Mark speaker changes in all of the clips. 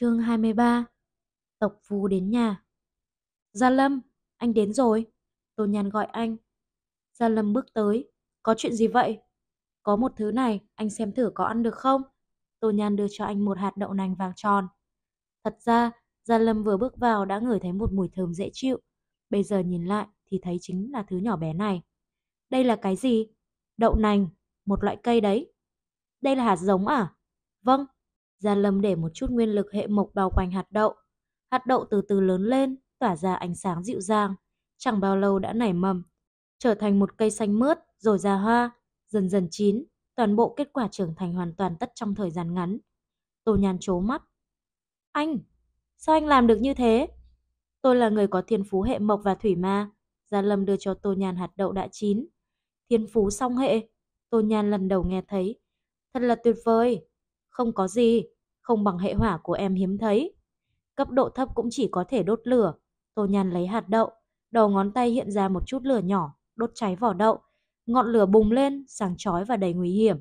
Speaker 1: Chương 23 Tộc Phú đến nhà Gia Lâm, anh đến rồi. Tô Nhàn gọi anh. Gia Lâm bước tới. Có chuyện gì vậy? Có một thứ này, anh xem thử có ăn được không? Tô Nhàn đưa cho anh một hạt đậu nành vàng tròn. Thật ra, Gia Lâm vừa bước vào đã ngửi thấy một mùi thơm dễ chịu. Bây giờ nhìn lại thì thấy chính là thứ nhỏ bé này. Đây là cái gì? Đậu nành, một loại cây đấy. Đây là hạt giống à? Vâng, Gia Lâm để một chút nguyên lực hệ mộc bao quanh hạt đậu. Hạt đậu từ từ lớn lên, tỏa ra ánh sáng dịu dàng. Chẳng bao lâu đã nảy mầm, trở thành một cây xanh mướt, rồi ra hoa, dần dần chín. Toàn bộ kết quả trưởng thành hoàn toàn tất trong thời gian ngắn. Tô Nhan chố mắt. Anh, sao anh làm được như thế? Tôi là người có thiên phú hệ mộc và thủy ma. Gia Lâm đưa cho Tô Nhan hạt đậu đã chín. Thiên phú song hệ, Tô Nhan lần đầu nghe thấy. Thật là tuyệt vời, không có gì, không bằng hệ hỏa của em hiếm thấy. Cấp độ thấp cũng chỉ có thể đốt lửa. Tô Nhan lấy hạt đậu, đầu ngón tay hiện ra một chút lửa nhỏ, đốt cháy vỏ đậu. Ngọn lửa bùng lên, sáng chói và đầy nguy hiểm.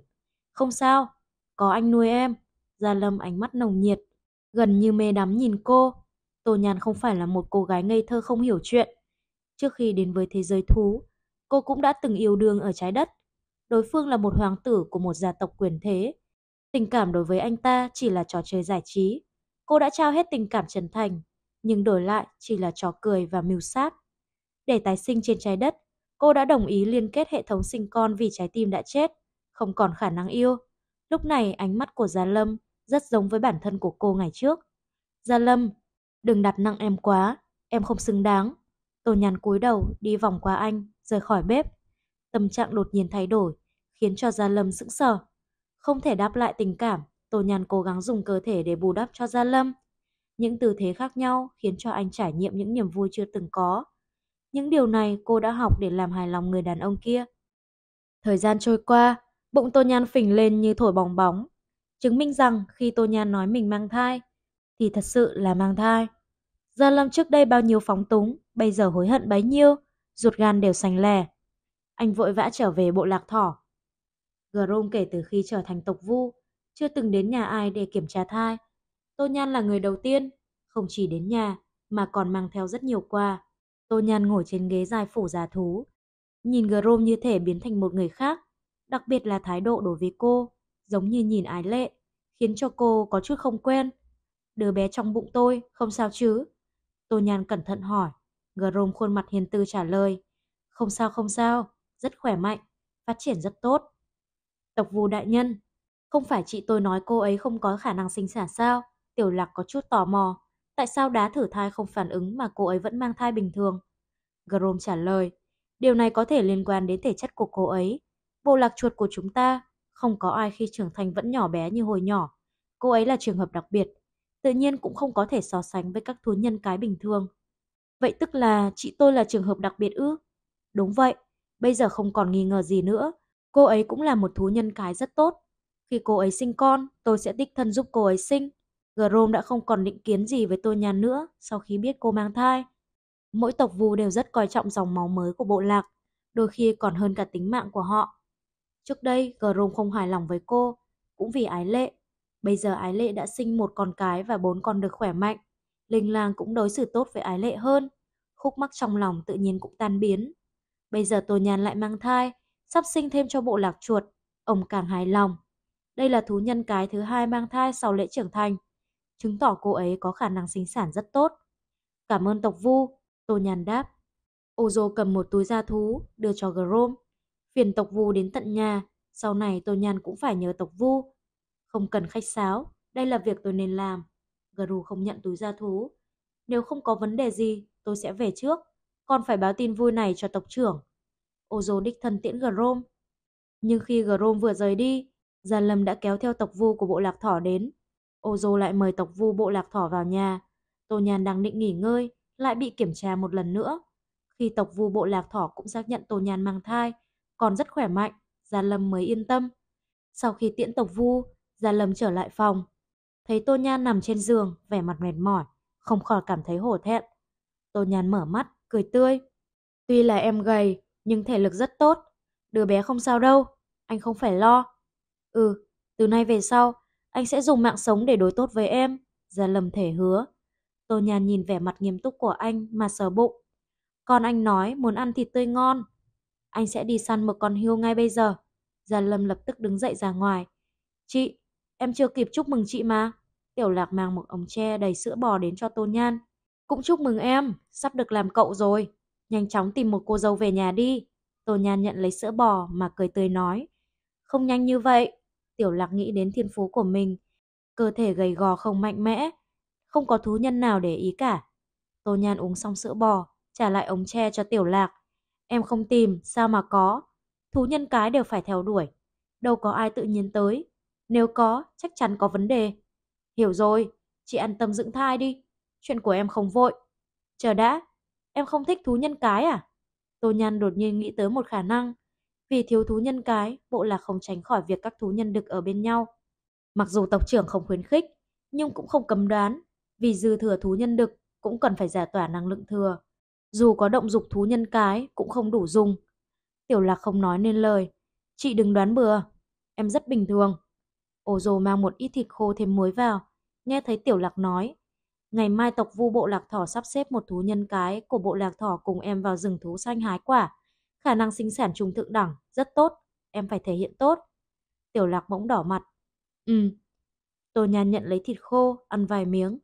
Speaker 1: Không sao, có anh nuôi em. Gia Lâm ánh mắt nồng nhiệt, gần như mê đắm nhìn cô. Tô Nhan không phải là một cô gái ngây thơ không hiểu chuyện. Trước khi đến với thế giới thú, cô cũng đã từng yêu đương ở trái đất. Đối phương là một hoàng tử của một gia tộc quyền thế, Tình cảm đối với anh ta chỉ là trò chơi giải trí. Cô đã trao hết tình cảm chân thành, nhưng đổi lại chỉ là trò cười và mưu sát. Để tái sinh trên trái đất, cô đã đồng ý liên kết hệ thống sinh con vì trái tim đã chết, không còn khả năng yêu. Lúc này ánh mắt của Gia Lâm rất giống với bản thân của cô ngày trước. Gia Lâm, đừng đặt nặng em quá, em không xứng đáng. Tô nhàn cúi đầu đi vòng qua anh, rời khỏi bếp. Tâm trạng đột nhiên thay đổi, khiến cho Gia Lâm sững sờ. Không thể đáp lại tình cảm, Tô Nhàn cố gắng dùng cơ thể để bù đắp cho Gia Lâm. Những tư thế khác nhau khiến cho anh trải nghiệm những niềm vui chưa từng có. Những điều này cô đã học để làm hài lòng người đàn ông kia. Thời gian trôi qua, bụng Tô Nhan phình lên như thổi bóng bóng, chứng minh rằng khi Tô Nhan nói mình mang thai, thì thật sự là mang thai. Gia Lâm trước đây bao nhiêu phóng túng, bây giờ hối hận bấy nhiêu, ruột gan đều sành lè. Anh vội vã trở về bộ lạc thỏ, Grom kể từ khi trở thành tộc vu, chưa từng đến nhà ai để kiểm tra thai. Tô Nhan là người đầu tiên, không chỉ đến nhà mà còn mang theo rất nhiều quà. Tô Nhan ngồi trên ghế dài phủ giả thú, nhìn Grom như thể biến thành một người khác, đặc biệt là thái độ đối với cô, giống như nhìn ái lệ, khiến cho cô có chút không quen. Đứa bé trong bụng tôi, không sao chứ? Tô Nhan cẩn thận hỏi, Grom khuôn mặt hiền từ trả lời, không sao không sao, rất khỏe mạnh, phát triển rất tốt. Tộc vù đại nhân, không phải chị tôi nói cô ấy không có khả năng sinh sản sao? Tiểu lạc có chút tò mò. Tại sao đá thử thai không phản ứng mà cô ấy vẫn mang thai bình thường? Grom trả lời, điều này có thể liên quan đến thể chất của cô ấy. Bộ lạc chuột của chúng ta, không có ai khi trưởng thành vẫn nhỏ bé như hồi nhỏ. Cô ấy là trường hợp đặc biệt, tự nhiên cũng không có thể so sánh với các thú nhân cái bình thường. Vậy tức là chị tôi là trường hợp đặc biệt ư? Đúng vậy, bây giờ không còn nghi ngờ gì nữa. Cô ấy cũng là một thú nhân cái rất tốt. Khi cô ấy sinh con, tôi sẽ đích thân giúp cô ấy sinh. Grom đã không còn định kiến gì với tôi nhàn nữa sau khi biết cô mang thai. Mỗi tộc vù đều rất coi trọng dòng máu mới của bộ lạc, đôi khi còn hơn cả tính mạng của họ. Trước đây, Grom không hài lòng với cô, cũng vì ái lệ. Bây giờ ái lệ đã sinh một con cái và bốn con được khỏe mạnh. Linh lang cũng đối xử tốt với ái lệ hơn. Khúc mắc trong lòng tự nhiên cũng tan biến. Bây giờ tôi nhàn lại mang thai, sắp sinh thêm cho bộ lạc chuột, ông càng hài lòng. Đây là thú nhân cái thứ hai mang thai sau lễ trưởng thành, chứng tỏ cô ấy có khả năng sinh sản rất tốt. Cảm ơn tộc Vu, Tô Nhàn đáp. Ozo cầm một túi da thú, đưa cho Grom. Phiền tộc Vu đến tận nhà, sau này Tô Nhàn cũng phải nhờ tộc Vu. Không cần khách sáo, đây là việc tôi nên làm. Gru không nhận túi da thú. Nếu không có vấn đề gì, tôi sẽ về trước. Còn phải báo tin vui này cho tộc trưởng đích thân tiễn Grom. Nhưng khi Grom vừa rời đi, Giàn Lâm đã kéo theo tộc vu của bộ lạc thỏ đến. Ozo lại mời tộc vu bộ lạc thỏ vào nhà. Tô Nhàn đang định nghỉ ngơi, lại bị kiểm tra một lần nữa. Khi tộc vu bộ lạc thỏ cũng xác nhận Tô Nhàn mang thai, còn rất khỏe mạnh, Giàn Lâm mới yên tâm. Sau khi tiễn tộc vu, Giàn Lâm trở lại phòng. Thấy Tô Nhàn nằm trên giường, vẻ mặt mệt mỏi, không khỏi cảm thấy hổ thẹn. Tô Nhàn mở mắt, cười tươi. Tuy là em gầy, nhưng thể lực rất tốt. Đứa bé không sao đâu, anh không phải lo. Ừ, từ nay về sau, anh sẽ dùng mạng sống để đối tốt với em, Gia Lâm thể hứa. Tô Nhàn nhìn vẻ mặt nghiêm túc của anh mà sờ bụng. Con anh nói muốn ăn thịt tươi ngon. Anh sẽ đi săn một con hươu ngay bây giờ. Gia Lâm lập tức đứng dậy ra ngoài. Chị, em chưa kịp chúc mừng chị mà. Tiểu lạc mang một ống tre đầy sữa bò đến cho Tô Nhan. Cũng chúc mừng em, sắp được làm cậu rồi. Nhanh chóng tìm một cô dâu về nhà đi. Tô Nhan nhận lấy sữa bò mà cười tươi nói. Không nhanh như vậy. Tiểu lạc nghĩ đến thiên phú của mình. Cơ thể gầy gò không mạnh mẽ. Không có thú nhân nào để ý cả. Tô Nhan uống xong sữa bò, trả lại ống tre cho tiểu lạc. Em không tìm, sao mà có. Thú nhân cái đều phải theo đuổi. Đâu có ai tự nhiên tới. Nếu có, chắc chắn có vấn đề. Hiểu rồi, chị an tâm dưỡng thai đi. Chuyện của em không vội. Chờ đã, Em không thích thú nhân cái à? Tô Nhan đột nhiên nghĩ tới một khả năng. Vì thiếu thú nhân cái, bộ lạc không tránh khỏi việc các thú nhân đực ở bên nhau. Mặc dù tộc trưởng không khuyến khích, nhưng cũng không cấm đoán, vì dư thừa thú nhân đực cũng cần phải giải tỏa năng lượng thừa. Dù có động dục thú nhân cái cũng không đủ dùng. Tiểu lạc không nói nên lời. Chị đừng đoán bừa, em rất bình thường. Ô dồ mang một ít thịt khô thêm muối vào, nghe thấy tiểu lạc nói, Ngày mai tộc vu bộ lạc thỏ sắp xếp một thú nhân cái của bộ lạc thỏ cùng em vào rừng thú xanh hái quả. Khả năng sinh sản trùng thượng đẳng, rất tốt. Em phải thể hiện tốt. Tiểu lạc bỗng đỏ mặt. Ừ. Tô Nhan nhận lấy thịt khô, ăn vài miếng.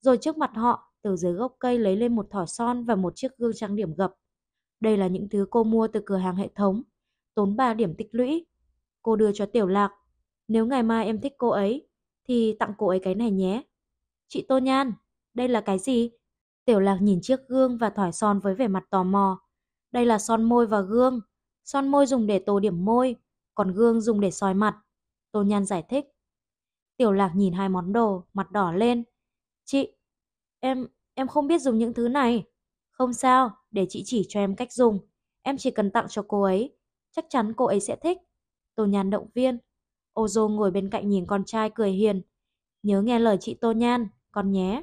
Speaker 1: Rồi trước mặt họ, từ dưới gốc cây lấy lên một thỏi son và một chiếc gương trang điểm gập. Đây là những thứ cô mua từ cửa hàng hệ thống. Tốn 3 điểm tích lũy. Cô đưa cho Tiểu Lạc. Nếu ngày mai em thích cô ấy, thì tặng cô ấy cái này nhé. Chị Tô Nhan, đây là cái gì? Tiểu lạc nhìn chiếc gương và thỏi son với vẻ mặt tò mò. Đây là son môi và gương. Son môi dùng để tô điểm môi, còn gương dùng để soi mặt. Tô Nhan giải thích. Tiểu lạc nhìn hai món đồ, mặt đỏ lên. Chị, em, em không biết dùng những thứ này. Không sao, để chị chỉ cho em cách dùng. Em chỉ cần tặng cho cô ấy. Chắc chắn cô ấy sẽ thích. Tô Nhan động viên. Ô Dô ngồi bên cạnh nhìn con trai cười hiền. Nhớ nghe lời chị Tô Nhan, con nhé.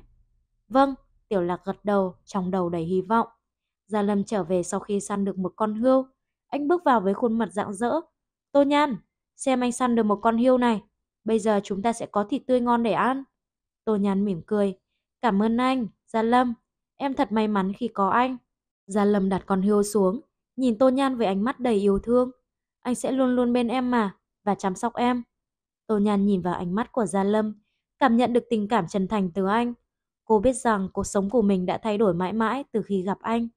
Speaker 1: Vâng, Tiểu Lạc gật đầu, trong đầu đầy hy vọng. Gia Lâm trở về sau khi săn được một con hươu. Anh bước vào với khuôn mặt rạng rỡ. Tô Nhan, xem anh săn được một con hươu này. Bây giờ chúng ta sẽ có thịt tươi ngon để ăn. Tô Nhan mỉm cười. Cảm ơn anh, Gia Lâm. Em thật may mắn khi có anh. Gia Lâm đặt con hươu xuống, nhìn Tô Nhan với ánh mắt đầy yêu thương. Anh sẽ luôn luôn bên em mà, và chăm sóc em. Tô Nhan nhìn vào ánh mắt của Gia Lâm, cảm nhận được tình cảm chân thành từ anh. Cô biết rằng cuộc sống của mình đã thay đổi mãi mãi từ khi gặp anh.